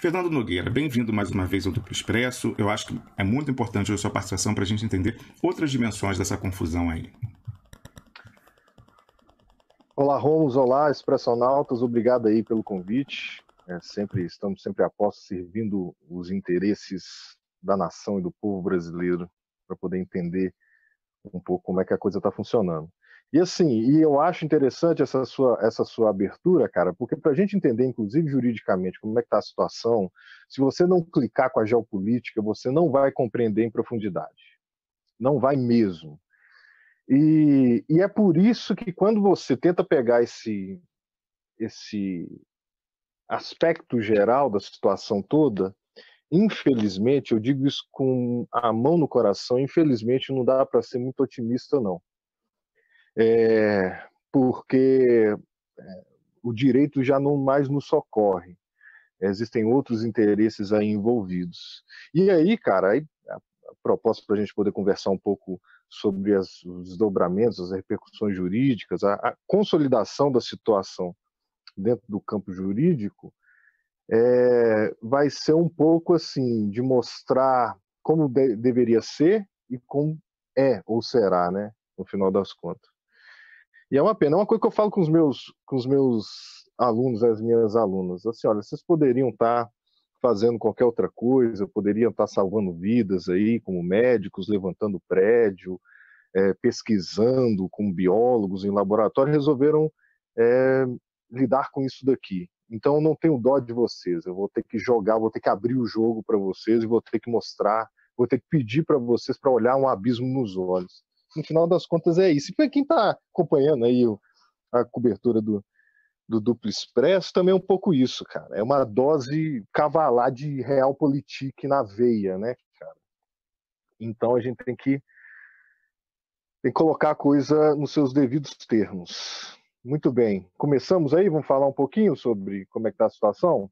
Fernando Nogueira, bem-vindo mais uma vez ao Duplo Expresso. Eu acho que é muito importante a sua participação para a gente entender outras dimensões dessa confusão aí. Olá, Romos, olá, Expressonautas, obrigado aí pelo convite. É, sempre Estamos sempre a posto, servindo os interesses da nação e do povo brasileiro para poder entender um pouco como é que a coisa está funcionando. E assim, e eu acho interessante essa sua, essa sua abertura, cara, porque para a gente entender, inclusive juridicamente, como é que está a situação, se você não clicar com a geopolítica, você não vai compreender em profundidade. Não vai mesmo. E, e é por isso que quando você tenta pegar esse, esse aspecto geral da situação toda, infelizmente, eu digo isso com a mão no coração, infelizmente não dá para ser muito otimista, não é, porque é, o direito já não mais nos socorre. Existem outros interesses aí envolvidos. E aí, cara, aí, a proposta para a gente poder conversar um pouco sobre as, os desdobramentos as repercussões jurídicas, a, a, consolidação da situação dentro do campo jurídico, é, vai ser um pouco assim de mostrar como de, deveria ser e como é ou será, né, no final das contas. E é uma pena. É uma coisa que eu falo com os meus, com os meus alunos, as minhas alunas. Assim, olha, vocês poderiam estar tá fazendo qualquer outra coisa, poderiam estar tá salvando vidas aí, como médicos, levantando prédio, é, pesquisando com biólogos em laboratório, resolveram é, lidar com isso daqui. Então, eu não tenho dó de vocês. Eu vou ter que jogar, vou ter que abrir o jogo para vocês e vou ter que mostrar, vou ter que pedir para vocês para olhar um abismo nos olhos no final das contas é isso. E para quem está acompanhando aí a cobertura do, do Duplo Expresso, também é um pouco isso, cara. É uma dose cavalar de realpolitik na veia, né, cara? Então a gente tem que, tem que colocar a coisa nos seus devidos termos. Muito bem. Começamos aí? Vamos falar um pouquinho sobre como é que está a situação?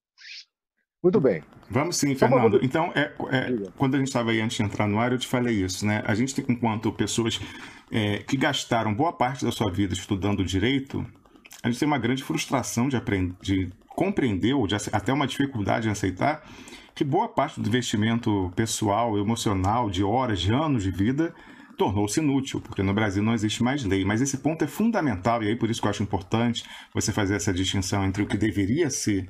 Muito bem. Vamos sim, Fernando. Então, é, é quando a gente estava aí antes de entrar no ar, eu te falei isso, né? A gente, tem enquanto pessoas é, que gastaram boa parte da sua vida estudando direito, a gente tem uma grande frustração de, aprender, de compreender, ou de, até uma dificuldade em aceitar, que boa parte do investimento pessoal, emocional, de horas, de anos de vida, tornou-se inútil, porque no Brasil não existe mais lei. Mas esse ponto é fundamental, e aí por isso que eu acho importante você fazer essa distinção entre o que deveria ser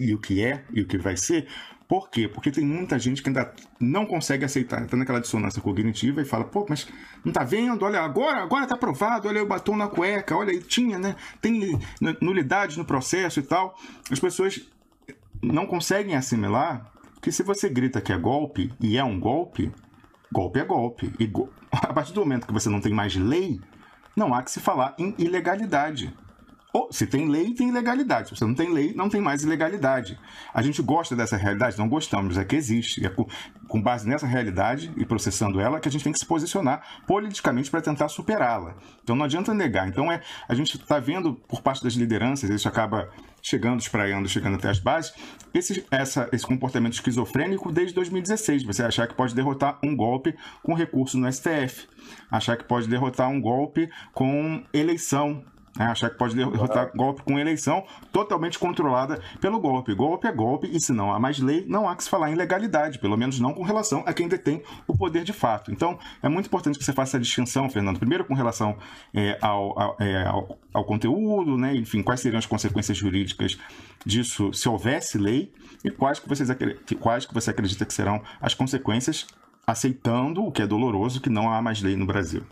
e o que é e o que vai ser. Por quê? Porque tem muita gente que ainda não consegue aceitar, está naquela dissonância cognitiva e fala, pô, mas não tá vendo? Olha, agora, agora tá provado, olha o batom na cueca, olha, aí tinha, né? Tem nulidade no processo e tal. As pessoas não conseguem assimilar que se você grita que é golpe e é um golpe, golpe é golpe. E go... a partir do momento que você não tem mais lei, não há que se falar em ilegalidade. Se tem lei, tem ilegalidade. Se não tem lei, não tem mais ilegalidade. A gente gosta dessa realidade? Não gostamos, é que existe. É com base nessa realidade e processando ela que a gente tem que se posicionar politicamente para tentar superá-la. Então não adianta negar. Então é a gente está vendo por parte das lideranças, isso acaba chegando, espraiando, chegando até as bases, esse, essa, esse comportamento esquizofrênico desde 2016. Você achar que pode derrotar um golpe com recurso no STF, achar que pode derrotar um golpe com eleição é, achar que pode derrotar golpe com eleição totalmente controlada pelo golpe. Golpe é golpe, e se não há mais lei, não há que se falar em legalidade, pelo menos não com relação a quem detém o poder de fato. Então, é muito importante que você faça a distinção, Fernando, primeiro com relação é, ao, ao, é, ao, ao, conteúdo, né? enfim, quais seriam as consequências jurídicas disso se houvesse lei, e quais que, vocês, quais que você acredita que serão as consequências, aceitando o que é doloroso, que não há mais lei no Brasil.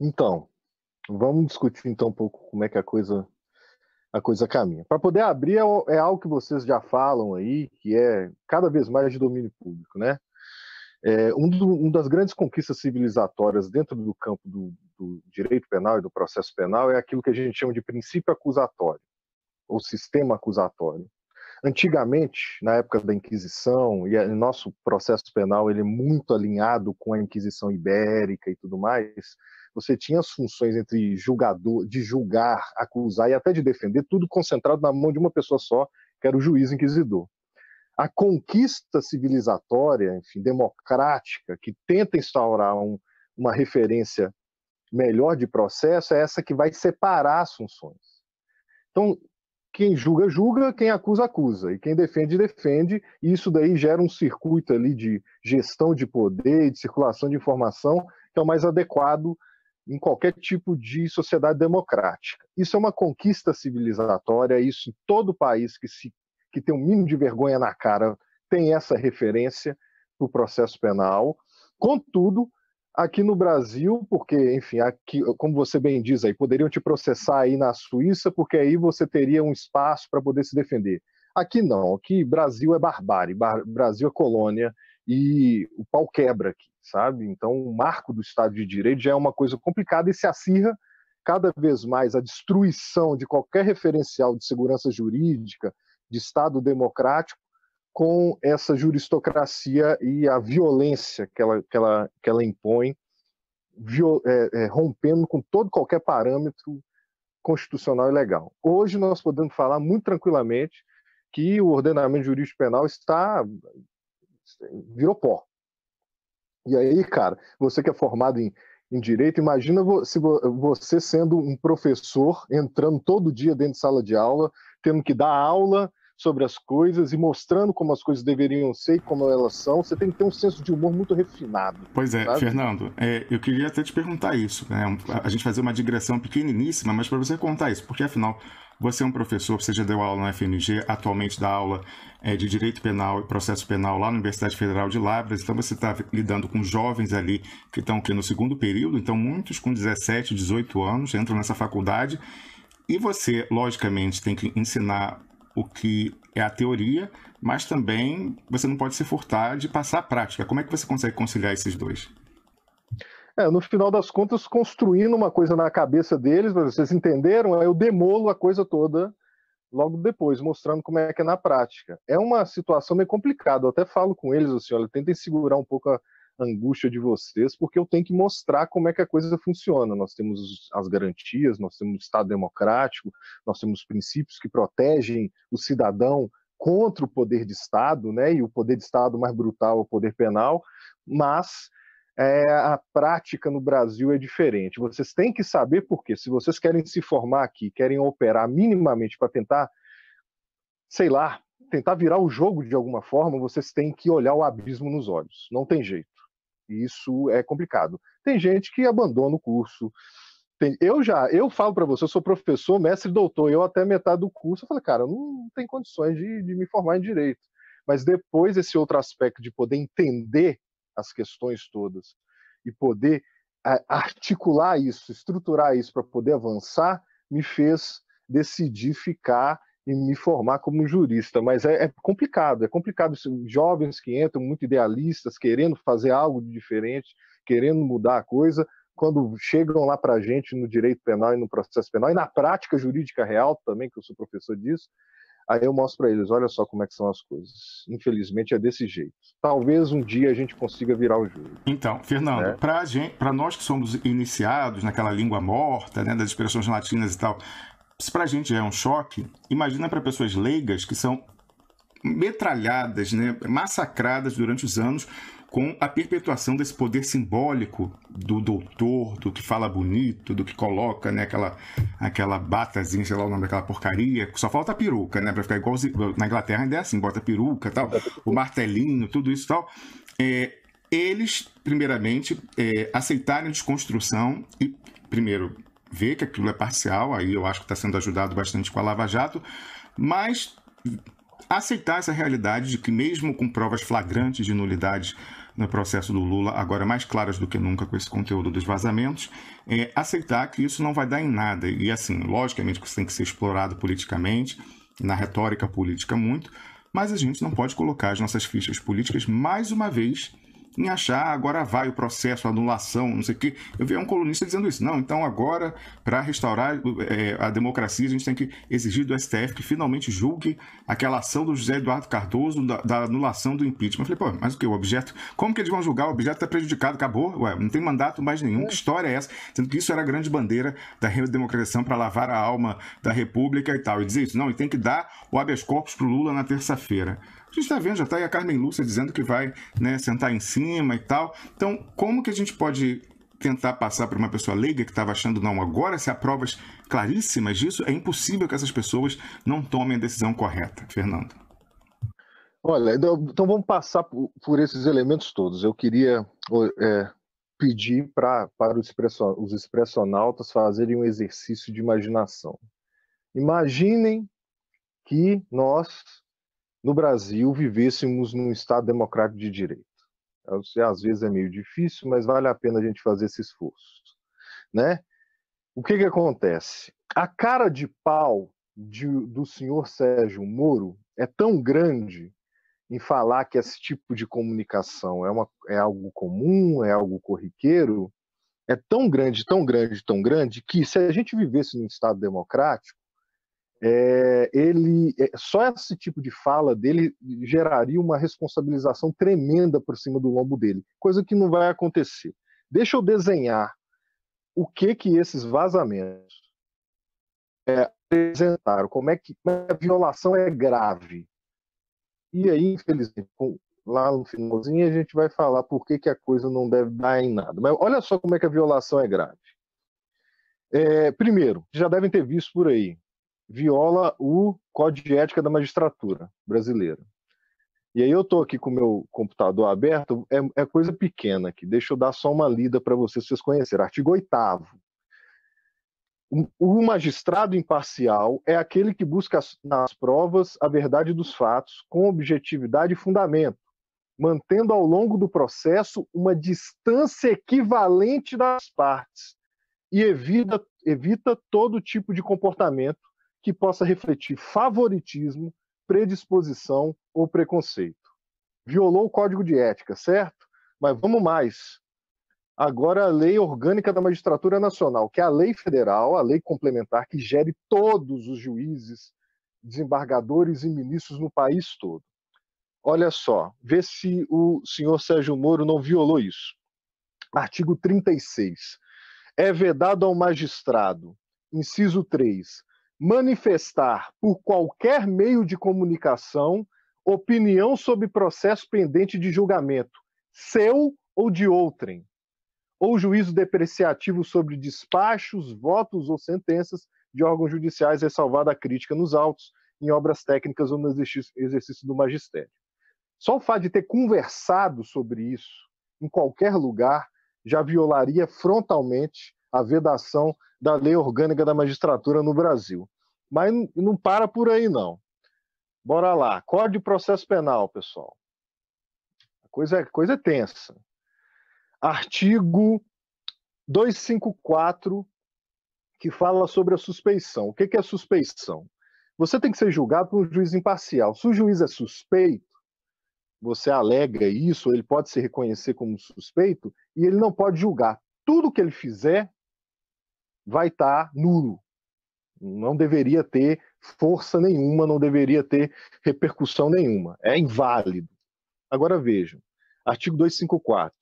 Então, Vamos discutir então um pouco como é que a coisa a coisa caminha. Para poder abrir é, é algo que vocês já falam aí, que é cada vez mais de domínio público, né? É, um, do, das grandes conquistas civilizatórias dentro do campo do, do, direito penal e do processo penal é aquilo que a gente chama de princípio acusatório, ou sistema acusatório. Antigamente, na época da Inquisição, e o é, nosso processo penal ele é muito alinhado com a Inquisição Ibérica e tudo mais, você tinha as funções entre julgador, de julgar, acusar e até de defender, tudo concentrado na mão de uma pessoa só, que era o juiz inquisidor. A conquista civilizatória, enfim, democrática, que tenta instaurar um, uma referência melhor de processo, é essa que vai separar as funções. Então, quem julga, julga, quem acusa, acusa, e quem defende, defende, e isso daí gera um circuito ali de gestão de poder, de circulação de informação, que é o mais adequado em qualquer tipo de sociedade democrática. Isso é uma conquista civilizatória, isso em todo país que, se, que tem um mínimo de vergonha na cara tem essa referência para o processo penal. Contudo, Aqui no Brasil, porque, enfim, aqui, como você bem diz aí, poderiam te processar aí na Suíça, porque aí você teria um espaço para poder se defender. Aqui não, aqui Brasil é barbárie, bar Brasil é colônia e o pau quebra aqui, sabe? Então o marco do Estado de Direito já é uma coisa complicada e se acirra cada vez mais a destruição de qualquer referencial de segurança jurídica, de Estado democrático, com essa juristocracia e a violência que ela, que ela, que ela impõe, viol, é, é, rompendo com todo qualquer parâmetro constitucional e legal. Hoje nós podemos falar muito tranquilamente que o ordenamento jurídico penal está virou pó. E aí, cara, você que é formado em, em direito, imagina se você sendo um professor entrando todo dia dentro de sala de aula, tendo que dar aula sobre as coisas e mostrando como as coisas deveriam ser e como elas são. Você tem que ter um senso de humor muito refinado. Pois é, sabe? Fernando, é, eu queria até te perguntar isso. Né? A gente fazer uma digressão pequeniníssima, mas para você contar isso, porque afinal você é um professor, você já deu aula na FNG, atualmente dá aula é, de Direito Penal e Processo Penal lá na Universidade Federal de Lavras, então você está lidando com jovens ali que estão no segundo período, então muitos com 17, 18 anos entram nessa faculdade e você, logicamente, tem que ensinar o que é a teoria, mas também você não pode se furtar de passar a prática. Como é que você consegue conciliar esses dois? É, no final das contas, construindo uma coisa na cabeça deles, vocês entenderam? Aí eu demolo a coisa toda logo depois, mostrando como é que é na prática. É uma situação meio complicada, eu até falo com eles assim, olha, tentem segurar um pouco a, angústia de vocês, porque eu tenho que mostrar como é que a coisa funciona. Nós temos as garantias, nós temos Estado democrático, nós temos princípios que protegem o cidadão contra o poder de Estado, né? E o poder de Estado mais brutal é o poder penal, mas é, a prática no Brasil é diferente. Vocês têm que saber quê. se vocês querem se formar aqui, querem operar minimamente para tentar, sei lá, tentar virar o jogo de alguma forma, vocês têm que olhar o abismo nos olhos. Não tem jeito. Isso é complicado. Tem gente que abandona o curso. Tem, eu já, eu falo para você, eu sou professor, mestre, doutor, eu até metade do curso, eu falei, cara, eu não tenho condições de, de me formar em direito. Mas depois esse outro aspecto de poder entender as questões todas e poder articular isso, estruturar isso para poder avançar, me fez decidir ficar e me formar como jurista, mas é, é, complicado, é complicado. Jovens que entram muito idealistas, querendo fazer algo diferente, querendo mudar a coisa, quando chegam lá para a gente no direito penal e no processo penal, e na prática jurídica real também, que eu sou professor disso, aí eu mostro para eles, olha só como é que são as coisas. Infelizmente é desse jeito. Talvez um dia a gente consiga virar o jogo. Então, Fernando, né? para nós que somos iniciados naquela língua morta, né, das expressões latinas e tal, se para a gente já é um choque, imagina para pessoas leigas que são metralhadas, né, massacradas durante os anos com a perpetuação desse poder simbólico do doutor, do que fala bonito, do que coloca né, aquela, aquela batazinha, sei lá o nome daquela porcaria. Só falta a peruca, né? Pra ficar igual na Inglaterra ainda é assim, bota peruca tal, o martelinho, tudo isso tal. É, eles, primeiramente, é, aceitarem desconstrução e, primeiro, vê que aquilo é parcial, aí eu acho que está sendo ajudado bastante com a Lava Jato, mas aceitar essa realidade de que, mesmo com provas flagrantes de nulidade no processo do Lula, agora mais claras do que nunca com esse conteúdo dos vazamentos, é aceitar que isso não vai dar em nada. E, assim, logicamente que isso tem que ser explorado politicamente, na retórica política muito, mas a gente não pode colocar as nossas fichas políticas mais uma vez em achar, agora vai o processo, anulação, não sei o quê. Eu vi um colunista dizendo isso. Não, então agora, para restaurar é, a democracia, a gente tem que exigir do STF que finalmente julgue aquela ação do José Eduardo Cardoso da, da anulação do impeachment. Eu falei, pô, mas o que? O objeto? Como que eles vão julgar? O objeto está prejudicado, acabou, ué, não tem mandato mais nenhum. Que é. história é essa? Sendo que isso era a grande bandeira da democracia para lavar a alma da República e tal. E dizer isso, não, e tem que dar o habeas corpus para o Lula na terça-feira. A gente está vendo, já está aí a Carmen Lúcia dizendo que vai né, sentar em cima e tal. Então, como que a gente pode tentar passar para uma pessoa leiga que estava achando não, agora se há provas claríssimas disso, é impossível que essas pessoas não tomem a decisão correta, Fernando. Olha, então, então vamos passar por esses elementos todos. Eu queria é, pedir pra, para os, expression, os expressionautas fazerem um exercício de imaginação. Imaginem que nós no Brasil vivêssemos num Estado democrático de direito. É, eu sei, às vezes é meio difícil, mas vale a pena a gente fazer esse esforço. Né? O que, que acontece? A cara de pau de, do senhor Sérgio Moro é tão grande em falar que esse tipo de comunicação é, uma, é algo comum, é algo corriqueiro, é tão grande, tão grande, tão grande, que se a gente vivesse num Estado democrático, é, ele é, só esse tipo de fala dele geraria uma responsabilização tremenda por cima do lombo dele, coisa que não vai acontecer. Deixa eu desenhar o que que esses vazamentos é, apresentaram, como é que é a violação é grave. E aí, infelizmente, lá no finalzinho a gente vai falar por que, que a coisa não deve dar em nada. Mas olha só como é que a violação é grave. É, primeiro, já devem ter visto por aí, viola o Código de Ética da Magistratura brasileira. E aí eu estou aqui com o meu computador aberto, é, é, coisa pequena aqui, deixa eu dar só uma lida para vocês, vocês conhecerem. Artigo 8 o magistrado imparcial é aquele que busca nas provas a verdade dos fatos com objetividade e fundamento, mantendo ao longo do processo uma distância equivalente das partes e evita, evita todo tipo de comportamento que possa refletir favoritismo, predisposição ou preconceito. Violou o código de ética, certo? Mas vamos mais. Agora a lei orgânica da magistratura nacional, que é a lei federal, a lei complementar que gere todos os juízes, desembargadores e ministros no país todo. Olha só, vê se o senhor Sérgio Moro não violou isso. Artigo 36. É vedado ao magistrado, inciso 3, manifestar por qualquer meio de comunicação opinião sobre processo pendente de julgamento, seu ou de outrem, ou juízo depreciativo sobre despachos, votos ou sentenças de órgãos judiciais, ressalvada a crítica nos autos, em obras técnicas ou no exercício do magistério. Só o fato de ter conversado sobre isso em qualquer lugar já violaria frontalmente a vedação da Lei Orgânica da Magistratura no Brasil. Mas não para por aí, não. Bora lá. Código de Processo Penal, pessoal. A coisa, é coisa é tensa. Artigo 254, que fala sobre a suspeição. O que é suspeição? Você tem que ser julgado por um juiz imparcial. Se o juiz é suspeito, você alega isso, ele pode se reconhecer como suspeito e ele não pode julgar. Tudo que ele fizer vai estar tá nulo. Não deveria ter força nenhuma, não deveria ter repercussão nenhuma. É inválido. Agora vejam, artigo 254.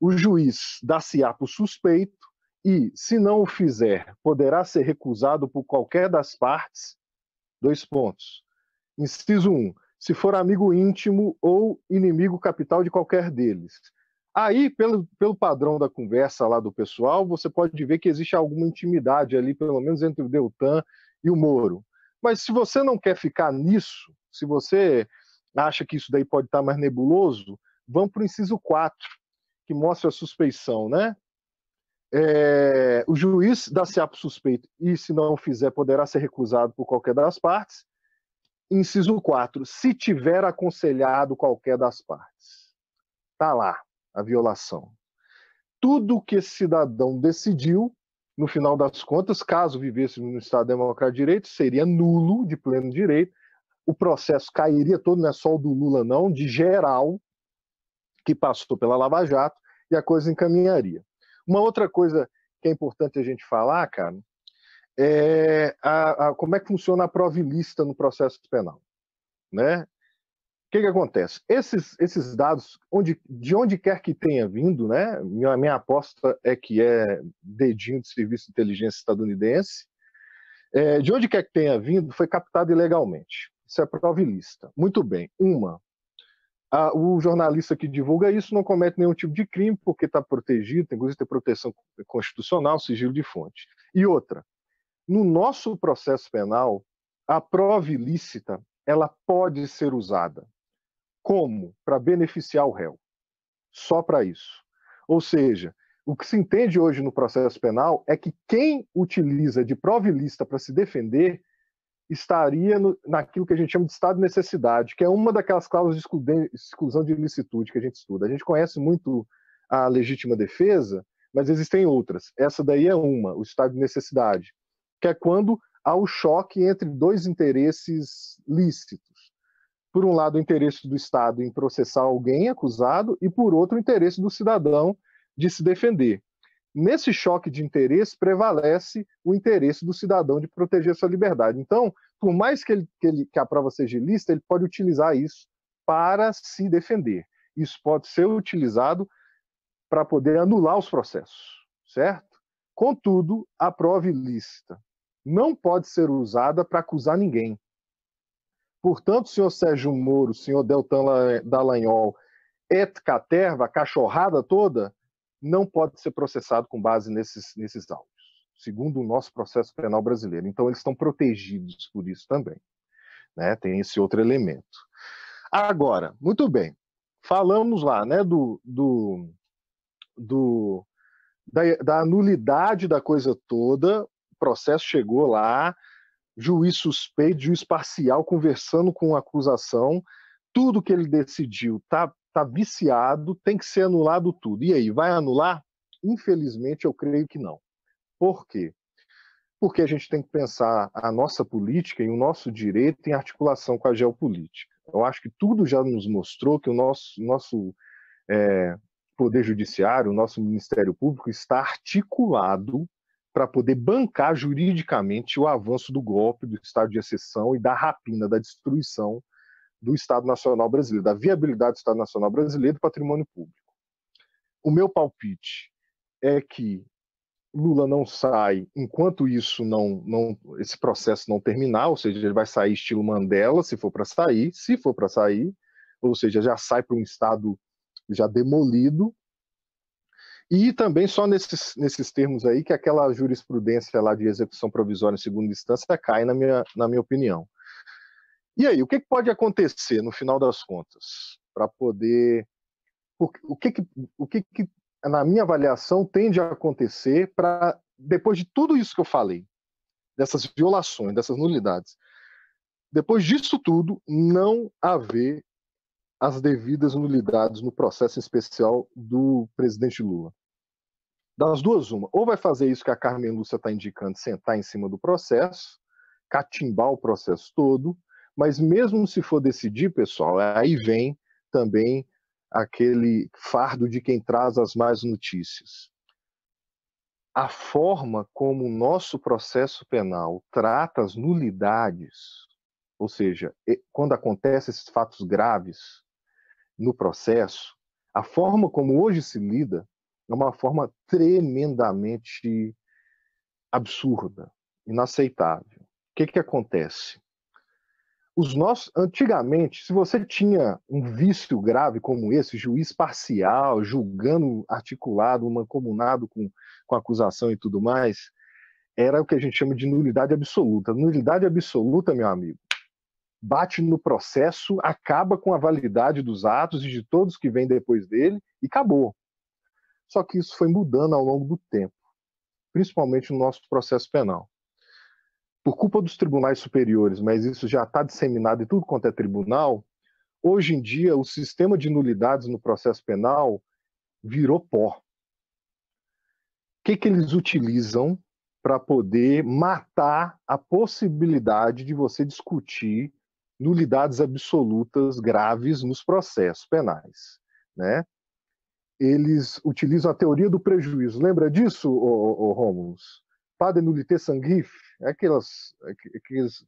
O juiz dá-se-á por suspeito e, se não o fizer, poderá ser recusado por qualquer das partes. Dois pontos. Inciso 1. Um, se for amigo íntimo ou inimigo capital de qualquer deles Aí, pelo, pelo padrão da conversa lá do pessoal, você pode ver que existe alguma intimidade ali, pelo menos entre o Deltan e o Moro. Mas se você não quer ficar nisso, se você acha que isso daí pode estar mais nebuloso, vamos para o inciso 4, que mostra a suspeição, né? É, o juiz dá-se apto suspeito e, se não fizer, poderá ser recusado por qualquer das partes. Inciso 4, se tiver aconselhado qualquer das partes. Tá lá a violação. Tudo que esse cidadão decidiu, no final das contas, caso vivesse no Estado Democrático de Direito, seria nulo de pleno direito. O processo cairia todo, não é só o do Lula, não, de geral, que passou pela Lava Jato, e a coisa encaminharia. Uma outra coisa que é importante a gente falar, cara, é a, a, como é que funciona a provilista no processo penal. Né? que, que acontece? Esses, esses dados, onde, de onde quer que tenha vindo, né? Minha, minha aposta é que é dedinho de serviço de inteligência estadunidense. É, de onde quer que tenha vindo, foi captado ilegalmente. Isso é prova ilícita. Muito bem. Uma, a, o jornalista que divulga isso não comete nenhum tipo de crime, porque está protegido, tem inclusive tem proteção constitucional, sigilo de fonte. E outra, no nosso processo penal, a prova ilícita ela pode ser usada como? Para beneficiar o réu. Só para isso. Ou seja, o que se entende hoje no processo penal é que quem utiliza de ilícita para se defender estaria no, naquilo que a gente chama de estado de necessidade, que é uma daquelas cláusulas de exclusão de ilicitude que a gente estuda. A gente conhece muito a legítima defesa, mas existem outras. Essa daí é uma, o estado de necessidade, que é quando há o choque entre dois interesses lícitos por um lado, o interesse do Estado em processar alguém acusado e, por outro, o interesse do cidadão de se defender. Nesse choque de interesse, prevalece o interesse do cidadão de proteger sua liberdade. Então, por mais que, ele, que, ele, que a prova seja ilícita, ele pode utilizar isso para se defender. Isso pode ser utilizado para poder anular os processos, certo? Contudo, a prova ilícita não pode ser usada para acusar ninguém Portanto, senhor Sérgio Moro, senhor Deltan Dallagnol, et caterva, cachorrada toda, não pode ser processado com base nesses, nesses autos, segundo o nosso processo penal brasileiro. Então, eles estão protegidos por isso também. Né? Tem esse outro elemento. Agora, muito bem, falamos lá né, do, do, do da, da nulidade da coisa toda, o processo chegou lá, juiz suspeito, juiz parcial, conversando com a acusação, tudo que ele decidiu está tá viciado, tem que ser anulado tudo. E aí, vai anular? Infelizmente, eu creio que não. Por quê? Porque a gente tem que pensar a nossa política e o nosso direito em articulação com a geopolítica. Eu acho que tudo já nos mostrou que o nosso, nosso é, Poder Judiciário, o nosso Ministério Público está articulado para poder bancar juridicamente o avanço do golpe, do estado de exceção e da rapina, da destruição do Estado Nacional Brasileiro, da viabilidade do Estado Nacional Brasileiro e do patrimônio público. O meu palpite é que Lula não sai enquanto isso não, não esse processo não terminar, ou seja, ele vai sair estilo Mandela, se for para sair, se for para sair, ou seja, já sai para um estado já demolido, e também só nesses, nesses termos aí que aquela jurisprudência lá de execução provisória em segunda instância cai, na minha, na minha opinião. E aí, o que pode acontecer no final das contas para poder. O que, que, o que, na minha avaliação, tende a acontecer para, depois de tudo isso que eu falei, dessas violações, dessas nulidades, depois disso tudo, não haver as devidas nulidades no processo especial do presidente Lula. Das duas, uma. Ou vai fazer isso que a Carmen Lúcia está indicando, sentar em cima do processo, catimbar o processo todo, mas mesmo se for decidir, pessoal, aí vem também aquele fardo de quem traz as más notícias. A forma como o nosso processo penal trata as nulidades, ou seja, quando acontecem esses fatos graves, no processo, a forma como hoje se lida é uma forma tremendamente absurda, inaceitável. O que, que acontece? Os nossos, antigamente, se você tinha um vício grave como esse, juiz parcial, julgando articulado, mancomunado com, com acusação e tudo mais, era o que a gente chama de nulidade absoluta. Nulidade absoluta, meu amigo, bate no processo, acaba com a validade dos atos e de todos que vêm depois dele e acabou. Só que isso foi mudando ao longo do tempo, principalmente no nosso processo penal. Por culpa dos tribunais superiores, mas isso já está disseminado em tudo quanto é tribunal, hoje em dia o sistema de nulidades no processo penal virou pó. O que, que eles utilizam para poder matar a possibilidade de você discutir nulidades absolutas graves nos processos penais. Né? Eles utilizam a teoria do prejuízo. Lembra disso, ô, ô, Romulus? Padre nullité sanguif, é aquelas, é aqueles,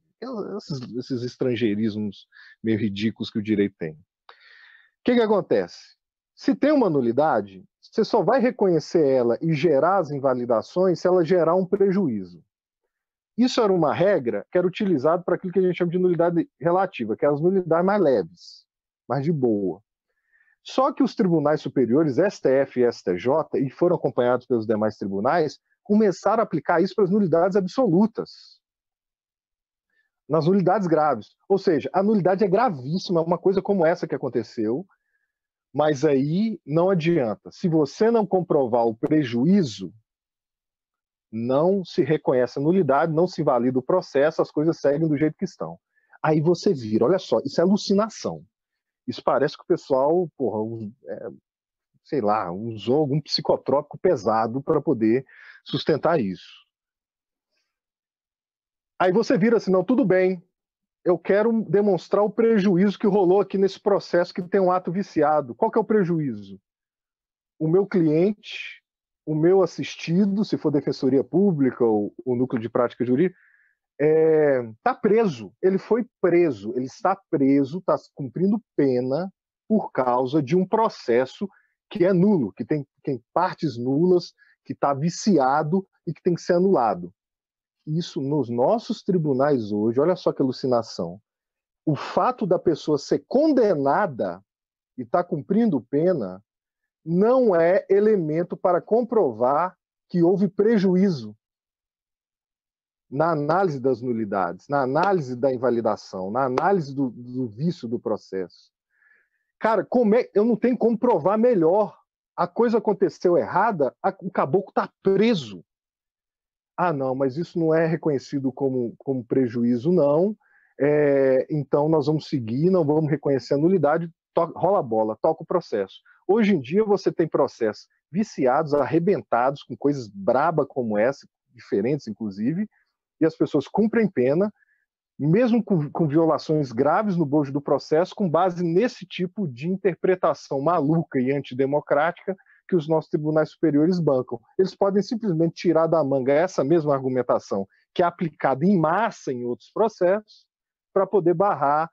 esses, esses estrangeirismos meio ridículos que o direito tem. O que, que acontece? Se tem uma nulidade, você só vai reconhecer ela e gerar as invalidações se ela gerar um prejuízo. Isso era uma regra que era utilizada para aquilo que a gente chama de nulidade relativa, que é as nulidades mais leves, mais de boa. Só que os tribunais superiores, STF e STJ, e foram acompanhados pelos demais tribunais, começaram a aplicar isso para as nulidades absolutas. Nas nulidades graves. Ou seja, a nulidade é gravíssima, uma coisa como essa que aconteceu, mas aí não adianta. Se você não comprovar o prejuízo não se reconhece a nulidade, não se valida o processo, as coisas seguem do jeito que estão. Aí você vira, olha só, isso é alucinação. Isso parece que o pessoal, porra, é, sei lá, usou algum psicotrópico pesado para poder sustentar isso. Aí você vira assim, não, tudo bem, eu quero demonstrar o prejuízo que rolou aqui nesse processo que tem um ato viciado. Qual que é o prejuízo? O meu cliente o meu assistido, se for defensoria pública ou o núcleo de prática jurídica, está é, tá preso. Ele foi preso, ele está preso, está cumprindo pena por causa de um processo que é nulo, que tem, tem partes nulas, que está viciado e que tem que ser anulado. Isso nos nossos tribunais hoje, olha só que alucinação. O fato da pessoa ser condenada e estar tá cumprindo pena não é elemento para comprovar que houve prejuízo na análise das nulidades, na análise da invalidação, na análise do, do vício do processo. Cara, é, eu não tenho como provar melhor. A coisa aconteceu errada, a, o caboclo está preso. Ah, não, mas isso não é reconhecido como, como prejuízo, não. É, então nós vamos seguir, não vamos reconhecer a nulidade rola a bola, toca o processo. Hoje em dia você tem processos viciados, arrebentados, com coisas braba como essa, diferentes inclusive, e as pessoas cumprem pena, mesmo com, com violações graves no bojo do processo, com base nesse tipo de interpretação maluca e antidemocrática que os nossos tribunais superiores bancam. Eles podem simplesmente tirar da manga essa mesma argumentação, que é aplicada em massa em outros processos, para poder barrar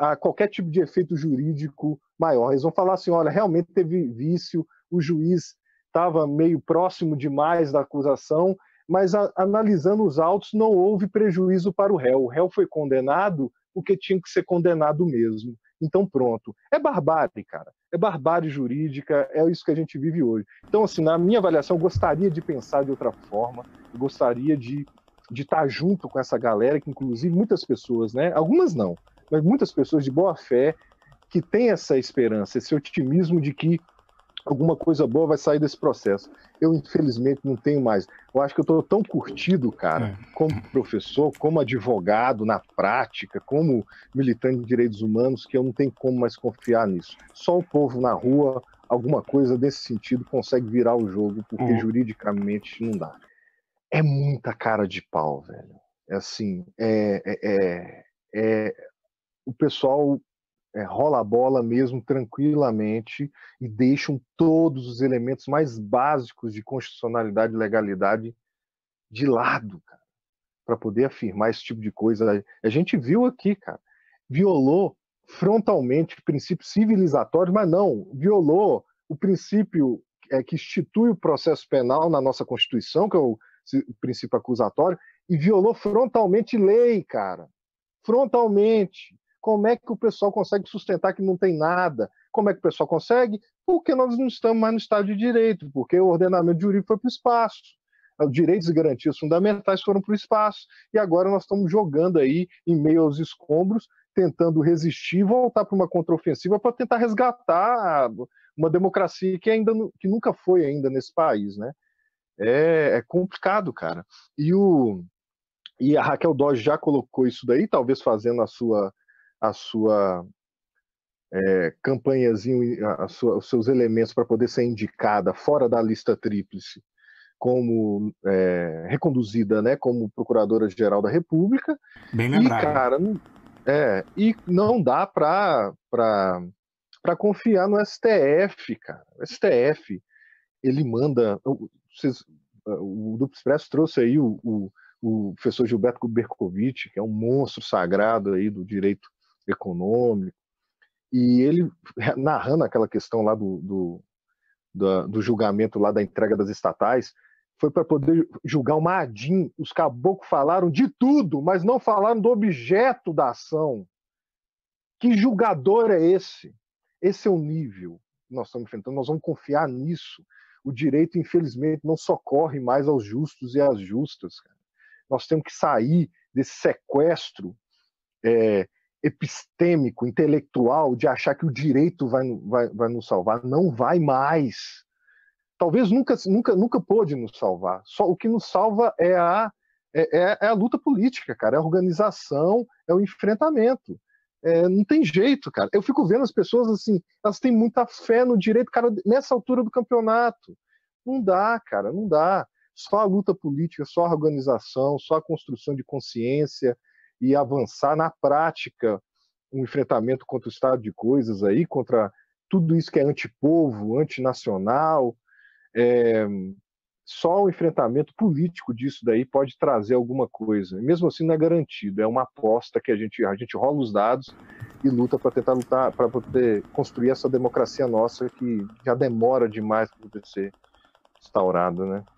a qualquer tipo de efeito jurídico maior. Eles vão falar assim: olha, realmente teve vício, o juiz estava meio próximo demais da acusação, mas a, analisando os autos, não houve prejuízo para o réu. O réu foi condenado porque tinha que ser condenado mesmo. Então, pronto. É barbárie, cara. É barbárie jurídica, é isso que a gente vive hoje. Então, assim, na minha avaliação, eu gostaria de pensar de outra forma, eu gostaria de de estar tá junto com essa galera, que inclusive muitas pessoas, né? Algumas não, mas muitas pessoas de boa fé que têm essa esperança, esse otimismo de que alguma coisa boa vai sair desse processo. Eu, infelizmente, não tenho mais. Eu acho que eu estou tão curtido, cara, é. como professor, como advogado na prática, como militante de direitos humanos, que eu não tenho como mais confiar nisso. Só o povo na rua, alguma coisa desse sentido, consegue virar o jogo, porque uhum. juridicamente não dá. É muita cara de pau, velho. É assim, é, é, é, é o pessoal é, rola a bola mesmo tranquilamente e deixam todos os elementos mais básicos de constitucionalidade e legalidade de lado, cara, para poder afirmar esse tipo de coisa. A gente viu aqui, cara, violou frontalmente princípios civilizatórios, mas não, violou o princípio é, que institui o processo penal na nossa Constituição, que é o princípio acusatório, e violou frontalmente lei, cara. Frontalmente. Como é que o pessoal consegue sustentar que não tem nada? Como é que o pessoal consegue? Porque nós não estamos mais no Estado de Direito, porque o ordenamento jurídico foi para o espaço. Os direitos e garantias fundamentais foram para o espaço. E agora nós estamos jogando aí em meio aos escombros, tentando resistir, voltar para uma contraofensiva para tentar resgatar uma democracia que ainda que nunca foi ainda nesse país, né? É, é complicado, cara. E o e a Raquel Dodge já colocou isso daí, talvez fazendo a sua a sua é, a sua, os seus elementos para poder ser indicada fora da lista tríplice como é, reconduzida, né, como procuradora-geral da República. Bem lembrado. E, cara, é, e não dá para para confiar no STF, cara. O STF, ele manda. Vocês, o Duplo Expresso trouxe aí o, o, o, professor Gilberto Berkovitch, que é um monstro sagrado aí do direito econômico. E ele narrando aquela questão lá do, do, do, do julgamento lá da entrega das estatais, foi para poder julgar o Madim. Os caboclos falaram de tudo, mas não falaram do objeto da ação. Que julgador é esse? Esse é o nível que nós estamos enfrentando, nós vamos confiar nisso. O direito, infelizmente, não socorre mais aos justos e às justas. Cara. Nós temos que sair desse sequestro é, epistêmico, intelectual, de achar que o direito vai, vai, vai nos salvar. Não vai mais. Talvez nunca, nunca, nunca pôde nos salvar. Só o que nos salva é a, é, é, é a luta política, cara. É a organização, é o enfrentamento. É, não tem jeito, cara. Eu fico vendo as pessoas assim, elas têm muita fé no direito, cara, nessa altura do campeonato. Não dá, cara, não dá. Só a luta política, só a organização, só a construção de consciência, e avançar na prática um enfrentamento contra o estado de coisas aí, contra tudo isso que é antipovo, antinacional. É, só o enfrentamento político disso daí pode trazer alguma coisa. mesmo assim não é garantido, é uma aposta que a gente a gente rola os dados e luta para tentar lutar para poder construir essa democracia nossa que já demora demais para ser instaurada, né?